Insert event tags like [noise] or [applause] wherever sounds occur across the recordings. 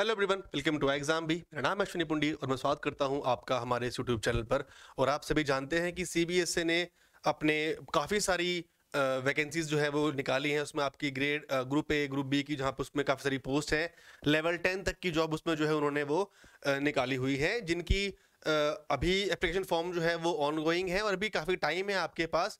hello everyone welcome to exam भी मेरा नाम अश्विनी पुंडी और मैं स्वागत करता हूं आपका हमारे इस यूट्यूब चैनल पर और आप सभी जानते हैं कि सी e ने अपने काफ़ी सारी वैकेंसीज जो है वो निकाली हैं उसमें आपकी grade group A group B की जहाँ पर उसमें काफ़ी सारी पोस्ट हैं लेवल टेन तक की जॉब उसमें जो है उन्होंने वो निकाली हुई है जिनकी अभी एप्लीकेशन फॉर्म जो है वो गोइंग है और अभी काफ़ी टाइम है आपके पास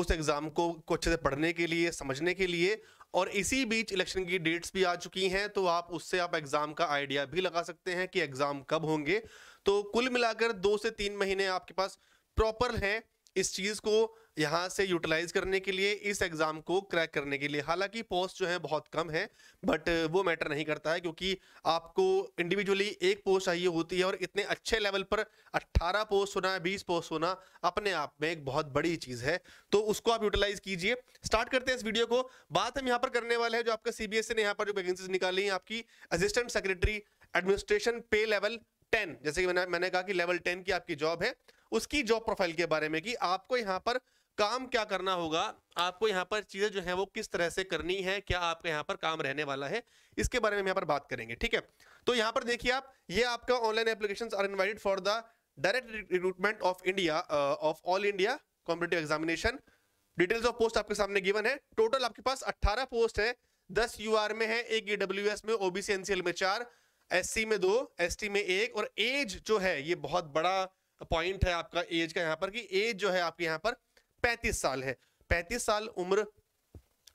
उस एग्ज़ाम को को अच्छे से पढ़ने के लिए समझने के लिए और इसी बीच इलेक्शन की डेट्स भी आ चुकी हैं तो आप उससे आप एग्ज़ाम का आइडिया भी लगा सकते हैं कि एग्ज़ाम कब होंगे तो कुल मिलाकर दो से तीन महीने आपके पास प्रॉपर हैं इस चीज़ को यहाँ से यूटिलाइज करने के लिए इस एग्ज़ाम को क्रैक करने के लिए हालांकि पोस्ट जो है बहुत कम है बट वो मैटर नहीं करता है क्योंकि आपको इंडिविजुअली एक पोस्ट चाहिए होती है और इतने अच्छे लेवल पर 18 पोस्ट होना 20 पोस्ट होना अपने आप में एक बहुत बड़ी चीज़ है तो उसको आप यूटिलाइज कीजिए स्टार्ट करते हैं इस वीडियो को बात हम यहाँ पर करने वाले हैं जो आपका सी ने यहाँ पर जो वैकेंसी निकाली है आपकी assistant secretary administration pay level ten जैसे कि मैंने मैंने कहा कि लेवल टेन की आपकी जॉब है उसकी जॉब प्रोफाइल के बारे में कि आपको यहाँ पर काम क्या करना होगा आपको यहाँ पर चीज़ें जो है वो किस तरह से करनी है क्या आपके यहाँ पर काम रहने वाला है इसके बारे में यहाँ पर बात करेंगे ठीक है तो यहाँ पर देखिए आप ये आपका online application are invited for the direct recruitment of India of all India competitive examination details of post आपके सामने गिवन है टोटल आपके पास अट्ठारह पोस्ट है दस यू में है एक ईडब्ल्यू में ओबीसी एनसीएल में चार एस में दो एस में एक और एज जो है ये बहुत बड़ा पॉइंट है आपका एज का यहाँ पर कि एज जो है आपके यहाँ पर पैंतीस साल है पैंतीस साल उम्र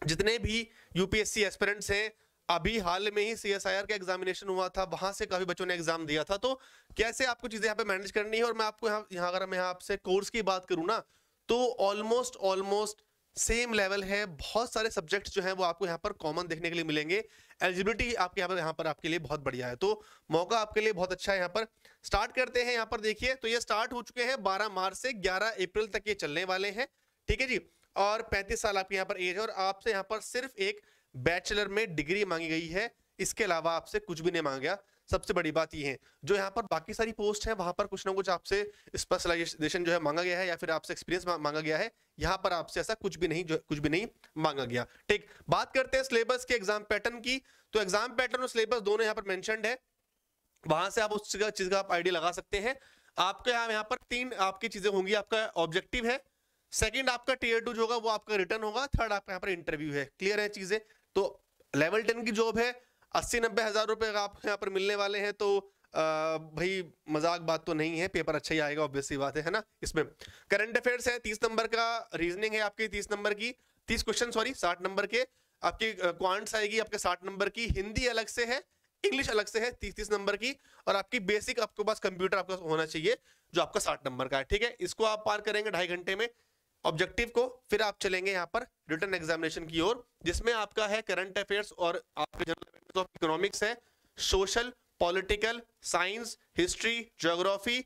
जितने भी यूपीएससी एस्पिरेंट्स हैं अभी हाल में ही सी का एग्जामिनेशन हुआ था वहां से काफी बच्चों ने एग्जाम दिया था तो कैसे आपको चीजें यहाँ पे मैनेज करनी है और मैं आपको यहाँ यहाँ अगर मैं आपसे कोर्स की बात करूँ ना तो ऑलमोस्ट ऑलमोस्ट सेम लेवल है बहुत सारे सब्जेक्ट जो है वो आपको यहाँ पर कॉमन देखने के लिए मिलेंगे एलिजिबिलिटी आपके यहाँ पर यहाँ पर आपके लिए बहुत बढ़िया है तो मौका आपके लिए बहुत अच्छा है यहाँ पर स्टार्ट करते हैं यहाँ पर देखिए तो ये स्टार्ट हो चुके हैं बारह मार्च से ग्यारह अप्रैल तक ये चलने वाले हैं ठीक है जी और पैंतीस साल आपके यहाँ पर एज है और आपसे यहाँ पर सिर्फ एक बैचलर में डिग्री मांगी गई है इसके अलावा आपसे कुछ भी नहीं मांगा सबसे बड़ी बात ये है जो यहाँ पर बाकी सारी पोस्ट है वहां पर कुछ ना कुछ आपसे स्पेशलाइजेशन जो है मांगा गया है या फिर आपसे एक्सपीरियंस मांगा गया है यहाँ पर आपसे ऐसा कुछ भी नहीं जो कुछ भी नहीं मांगा गया ठीक बात करते हैं सिलेबस के एग्जाम पैटर्न की तो एग्जाम पैटर्न और सिलेबस दोनों यहाँ पर मैंशनड है वहां से आप उस चीज का आप आइडिया लगा सकते हैं आपके यहाँ यहाँ पर तीन आपकी चीजें होंगी आपका ऑब्जेक्टिव है सेकंड आपका टीयर टू जो होगा वो आपका रिटर्न होगा थर्ड आपका यहाँ पर इंटरव्यू है क्लियर है चीजें तो लेवल टेन की जॉब है अस्सी नब्बे हज़ार रुपये आपको यहाँ पर मिलने वाले हैं तो भाई मजाक बात तो नहीं है पेपर अच्छा ही आएगा ऑब्वियसली बात है ना इसमें करंट अफेयर्स है तीस नंबर का रीजनिंग है आपकी तीस नंबर की तीस क्वेश्चन सॉरी साठ नंबर के आपकी क्वांट्स आएगी आपके साठ नंबर की हिंदी अलग से है इंग्लिश अलग से है तीस तीस नंबर की और आपकी बेसिक आपके पास कंप्यूटर आपका होना चाहिए जो आपका साठ नंबर का है ठीक है इसको आप पार करेंगे ढाई घंटे में ऑब्जेक्टिव को फिर आप चलेंगे यहाँ पर रिटर्न एग्जामिनेशन की ओर जिसमें आपका है करंट अफेयर्स और आपके जनरल कोर्सेज ऑफ इकोनॉमिक्स है social political science history geography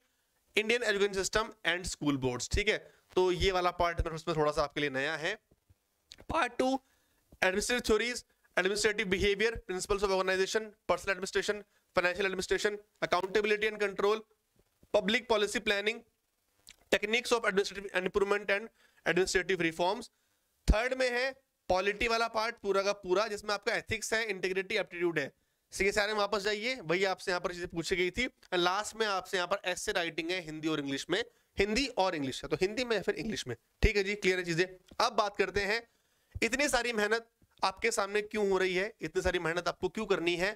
Indian education system and school boards ठीक है तो ये वाला पार्ट तो में थोड़ा सा आपके लिए नया है part two administrative theories administrative behaviour principles of organisation personal administration financial administration accountability and control public policy planning techniques of administrative improvement and administrative reforms third में है पॉलिटी वाला पार्ट पूरा का पूरा जिसमें आपका एथिक्स है इंटीग्रिटी एप्टीट्यूड है सी सारे में वापस जाइए वही आपसे यहाँ पर चीजें पूछी गई थी लास्ट में आपसे यहाँ पर ऐसे राइटिंग है हिंदी और इंग्लिश में हिंदी और इंग्लिश है तो हिंदी में फिर इंग्लिश में ठीक है जी क्लियर है चीजें अब बात करते हैं इतनी सारी मेहनत आपके सामने क्यों हो रही है इतनी सारी मेहनत आपको क्यों करनी है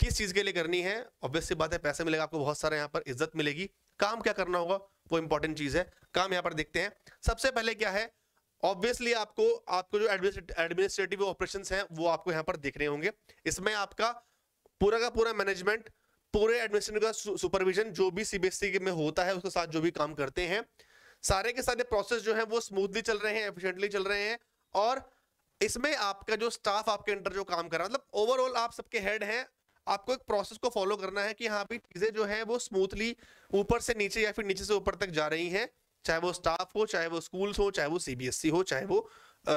किस चीज के लिए करनी है ऑब्वियस बात है पैसे मिलेगा आपको बहुत सारे यहाँ पर इज्जत मिलेगी काम क्या करना होगा वो इंपॉर्टेंट चीज है काम यहाँ पर देखते हैं सबसे पहले क्या है ऑब्वियसली आपको आपको जो एडमिनिस्ट्रेटिव ऑपरेशन है वो आपको यहाँ पर देख रहे होंगे इसमें आपका पूरा का पूरा मैनेजमेंट पूरे एडमिनिस्ट्रेटिव का सुपरविजन जो भी सीबीएसई e में होता है उसके साथ जो भी काम करते हैं सारे के सारे प्रोसेस जो है वो स्मूथली चल रहे हैं एफिशिएंटली चल रहे हैं और इसमें आपका जो स्टाफ आपके अंडर जो काम कर रहा है मतलब ओवरऑल आप सबके हेड हैं आपको एक प्रोसेस को फॉलो करना है कि यहाँ पे चीजें जो है वो स्मूथली ऊपर से नीचे या फिर नीचे से ऊपर तक जा रही हैं चाहे वो स्टाफ हो चाहे वो स्कूल्स हो चाहे वो सीबीएसई e हो चाहे वो आ,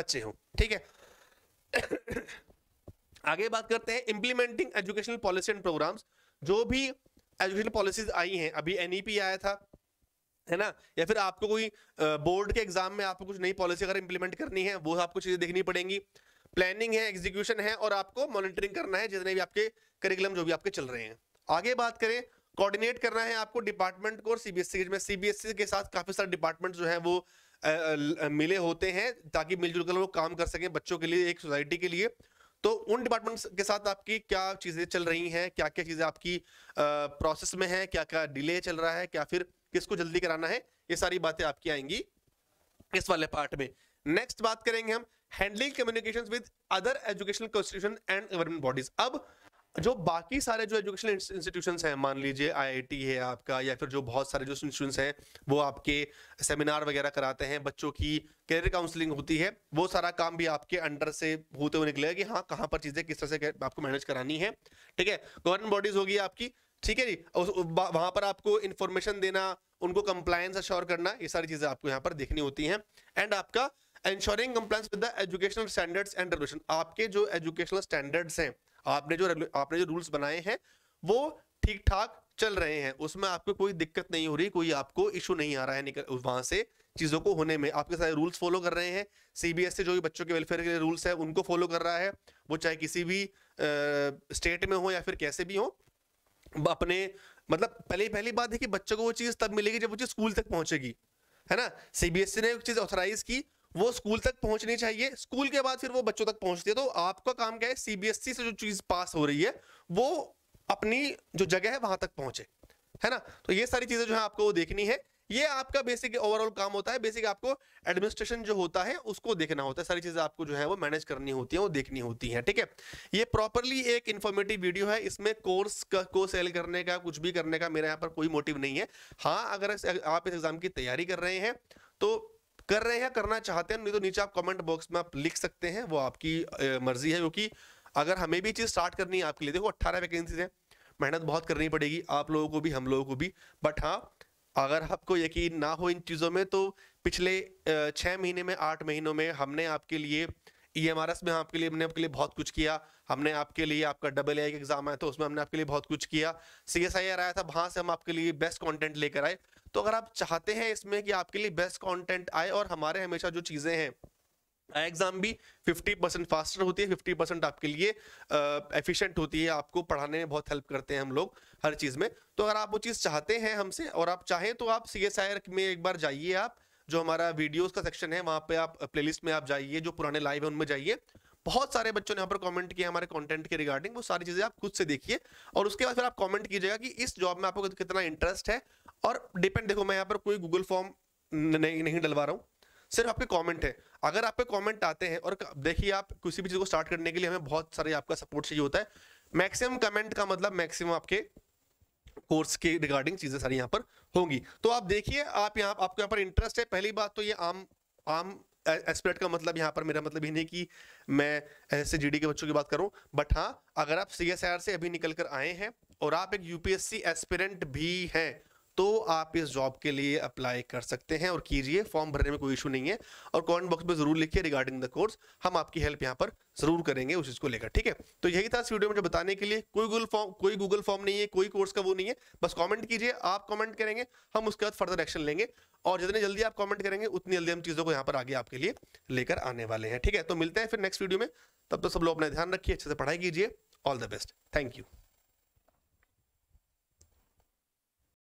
बच्चे हो ठीक है [coughs] आगे बात करते हैं implementing educational policy and programmes जो भी एजुकेशनल पॉलिसीज आई हैं अभी एनईपी e आया था है ना या फिर आपको कोई बोर्ड के एग्जाम में आपको कुछ नई पॉलिसी अगर इंप्लीमेंट करनी है वो आपको चीजें देखनी पड़ेंगी प्लानिंग है एग्जीक्यूशन है और आपको मॉनिटरिंग करना है जितने भी आपके करिकुलम जो भी आपके चल रहे हैं आगे बात करें कोऑर्डिनेट करना है आपको डिपार्टमेंट को और सीबीएसई में सीबीएसई के साथ काफी सारे डिपार्टमेंट जो है वो मिले होते हैं ताकि मिलजुल कर वो काम कर सकें बच्चों के लिए एक सोसाइटी के लिए तो उन डिपार्टमेंट्स के साथ आपकी क्या चीजें चल रही हैं क्या क्या चीजें आपकी प्रोसेस में है क्या क्या डिले चल रहा है क्या फिर किसको जल्दी कराना है ये सारी बातें आपकी आएंगी इस वाले पार्ट में नेक्स्ट बात करेंगे हम handling communication with other educational constitution and government bodies अब जो बाकी सारे जो एजुकेशनल इंस्टीट्यूशन हैं मान लीजिए आईआईटी है आपका या फिर जो बहुत सारे जो इंस्टीट्यूशन हैं वो आपके सेमिनार वगैरह कराते हैं बच्चों की करियर काउंसलिंग होती है वो सारा काम भी आपके अंडर से होते हुए निकलेगा कि हाँ कहाँ पर चीज़ें किस तरह से आपको मैनेज करानी है ठीक है गवर्नमेंट बॉडीज होगी आपकी ठीक है जी वहाँ पर आपको इन्फॉर्मेशन देना उनको कंप्लायंस अश्योर करना ये सारी चीज़ें आपको यहाँ पर देखनी होती हैं एंड आपका ensuring compliance with the educational standards and regulation आपके जो एजुकेशनल स्टैंडर्ड्स हैं आपने जो आपने जो रूल्स बनाए हैं वो ठीक ठाक चल रहे हैं उसमें आपको कोई दिक्कत नहीं हो रही कोई आपको इशू नहीं आ रहा है निकल वहां से चीजों को होने में आपके सारे रूल्स फॉलो कर रहे हैं सीबीएसई जो भी बच्चों के वेलफेयर के रूल्स है उनको फॉलो कर रहा है वो चाहे किसी भी स्टेट में हो या फिर कैसे भी हो अपने मतलब पहले पहली बात है कि बच्चों को वो चीज तब मिलेगी जब वो चीज स्कूल तक पहुंचेगी है ना सीबीएसई ने चीज ऑथराइज की वो स्कूल तक पहुंचनी चाहिए स्कूल के बाद फिर वो बच्चों तक पहुंचती है तो आपका काम क्या है सीबीएसई e से जो चीज पास हो रही है वो अपनी जो जगह है वहां तक पहुंचे है ना तो ये सारी चीजें जो है आपको वो देखनी है ये आपका बेसिक ओवरऑल काम होता है बेसिक आपको एडमिनिस्ट्रेशन जो होता है उसको देखना होता है सारी चीजें आपको जो है वो मैनेज करनी होती है वो देखनी होती है ठीक है ये प्रॉपरली एक इन्फॉर्मेटिव वीडियो है इसमें कोर्स को सेल करने का कुछ भी करने का मेरे यहाँ पर कोई मोटिव नहीं है हाँ अगर आप इस एग्जाम की तैयारी कर रहे हैं तो कर रहे हैं करना चाहते हैं नहीं तो नीचे आप कमेंट बॉक्स में आप लिख सकते हैं वो आपकी मर्जी है क्योंकि अगर हमें भी चीज़ स्टार्ट करनी है आपके लिए देखो अट्ठारह वैकेंसीज हैं मेहनत बहुत करनी पड़ेगी आप लोगों को भी हम लोगों को भी बट हाँ अगर आपको यकीन ना हो इन चीज़ों में तो पिछले छः महीने में आठ महीनों में हमने आपके लिए ई एम आर एस में आपके लिए हमने आपके लिए बहुत कुछ किया हमने आपके लिए आपका डबल ए का एग्जाम आया था तो उसमें हमने आपके लिए बहुत कुछ किया सी एस आई आर आया था वहाँ से हम आपके लिए बेस्ट कंटेंट लेकर आए तो अगर आप चाहते हैं इसमें कि आपके लिए बेस्ट कंटेंट आए और हमारे हमेशा जो चीज़ें हैं एग्जाम भी 50 परसेंट फास्टर होती है 50 परसेंट आपके लिए एफिशिएंट होती है आपको पढ़ाने में बहुत हेल्प करते हैं हम लोग हर चीज़ में तो अगर आप वो चीज़ चाहते हैं हमसे और आप चाहें तो आप सी में एक बार जाइए आप जो हमारा वीडियोस का सेक्शन है वहाँ पे आप प्लेलिस्ट में आप जाइए जो पुराने लाइव है उनमें जाइए बहुत सारे बच्चों ने यहाँ पर कमेंट किया हमारे कंटेंट के रिगार्डिंग वो सारी चीजें आप खुद से देखिए और उसके बाद फिर आप कमेंट कीजिएगा कि इस जॉब में आपको कितना इंटरेस्ट है और डिपेंड देखो मैं यहाँ पर कोई गूगल फॉर्म नहीं नहीं डलवा रहा हूँ सिर्फ आपके कॉमेंट है अगर आपके कॉमेंट आते हैं और देखिए आप किसी भी चीज़ को स्टार्ट करने के लिए हमें बहुत सारे आपका सपोर्ट चाहिए होता है मैक्सिमम कमेंट का मतलब मैक्सिमम आपके कोर्स के रिगार्डिंग चीज़ें सारी यहाँ पर होंगी तो आप देखिए आप यहाँ आपके यहाँ पर इंटरेस्ट है पहली बात तो ये आम आम एस्पिरेट का मतलब यहाँ पर मेरा मतलब ये नहीं कि मैं ऐसे जी के बच्चों की बात करूँ बट हाँ अगर आप सी से अभी निकल कर आए हैं और आप एक यूपीएससी एस्पिरेंट भी हैं तो आप इस जॉब के लिए अप्लाई कर सकते हैं और कीजिए फॉर्म भरने में कोई इशू नहीं है और कमेंट बॉक्स में जरूर लिखिए रिगार्डिंग द कोर्स हम आपकी हेल्प यहाँ पर जरूर करेंगे उस चीज को लेकर ठीक है तो यही था इस वीडियो में जो बताने के लिए कोई गूगल फॉर्म कोई गूगल फॉर्म नहीं है कोई कोर्स का वो नहीं है बस कॉमेंट कीजिए आप कॉमेंट करेंगे हम उसके बाद फर्दर एक्शन लेंगे और जितने जल्दी आप कॉमेंट करेंगे उतनी जल्दी हम चीजों को यहाँ पर आगे आपके लिए लेकर आने वाले हैं ठीक है तो मिलते हैं फिर नेक्स्ट वीडियो में तब तो सब लोग अपना ध्यान रखिए अच्छे से पढ़ाई कीजिए all the best thank you